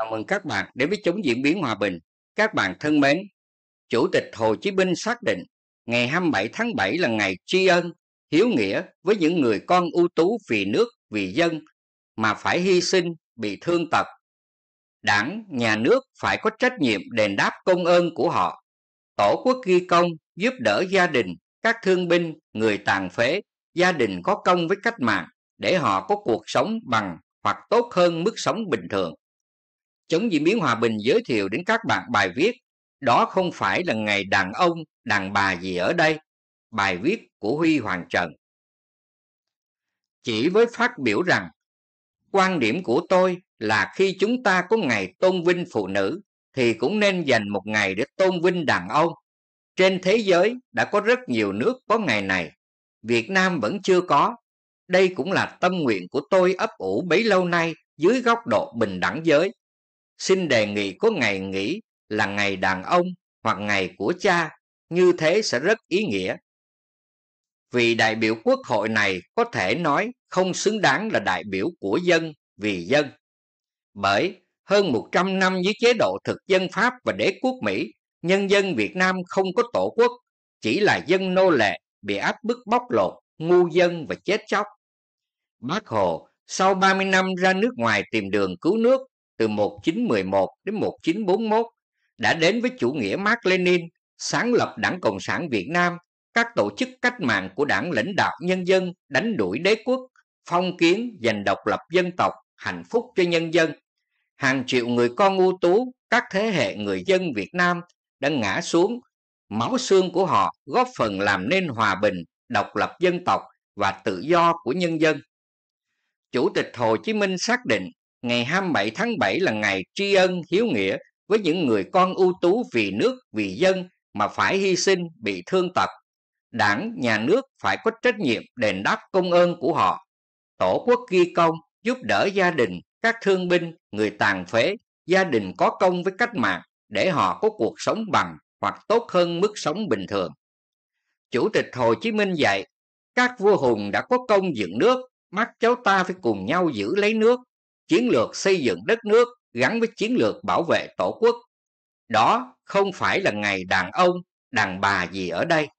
Chào mừng các bạn đến với chống diễn biến hòa bình. Các bạn thân mến, Chủ tịch Hồ Chí Minh xác định ngày 27 tháng 7 là ngày tri ân, hiếu nghĩa với những người con ưu tú vì nước, vì dân mà phải hy sinh, bị thương tật. Đảng, nhà nước phải có trách nhiệm đền đáp công ơn của họ. Tổ quốc ghi công giúp đỡ gia đình, các thương binh, người tàn phế, gia đình có công với cách mạng để họ có cuộc sống bằng hoặc tốt hơn mức sống bình thường. Chống diễn biến hòa bình giới thiệu đến các bạn bài viết Đó không phải là ngày đàn ông, đàn bà gì ở đây. Bài viết của Huy Hoàng Trần. Chỉ với phát biểu rằng quan điểm của tôi là khi chúng ta có ngày tôn vinh phụ nữ thì cũng nên dành một ngày để tôn vinh đàn ông. Trên thế giới đã có rất nhiều nước có ngày này. Việt Nam vẫn chưa có. Đây cũng là tâm nguyện của tôi ấp ủ bấy lâu nay dưới góc độ bình đẳng giới xin đề nghị có ngày nghỉ là ngày đàn ông hoặc ngày của cha, như thế sẽ rất ý nghĩa. Vì đại biểu quốc hội này có thể nói không xứng đáng là đại biểu của dân vì dân. Bởi hơn 100 năm dưới chế độ thực dân Pháp và đế quốc Mỹ, nhân dân Việt Nam không có tổ quốc, chỉ là dân nô lệ bị áp bức bóc lột, ngu dân và chết chóc. Bác Hồ sau 30 năm ra nước ngoài tìm đường cứu nước từ 1911 đến 1941 đã đến với chủ nghĩa Mark Lenin, sáng lập Đảng Cộng sản Việt Nam, các tổ chức cách mạng của đảng lãnh đạo nhân dân đánh đuổi đế quốc, phong kiến, giành độc lập dân tộc, hạnh phúc cho nhân dân. Hàng triệu người con ưu tú, các thế hệ người dân Việt Nam đã ngã xuống, máu xương của họ góp phần làm nên hòa bình, độc lập dân tộc và tự do của nhân dân. Chủ tịch Hồ Chí Minh xác định ngày 27 tháng 7 là ngày tri ân hiếu nghĩa với những người con ưu tú vì nước, vì dân mà phải hy sinh, bị thương tật. Đảng, nhà nước phải có trách nhiệm đền đáp công ơn của họ. Tổ quốc ghi công giúp đỡ gia đình, các thương binh, người tàn phế, gia đình có công với cách mạng để họ có cuộc sống bằng hoặc tốt hơn mức sống bình thường. Chủ tịch Hồ Chí Minh dạy, các vua hùng đã có công dựng nước, mắt cháu ta phải cùng nhau giữ lấy nước, chiến lược xây dựng đất nước gắn với chiến lược bảo vệ tổ quốc. Đó không phải là ngày đàn ông, đàn bà gì ở đây.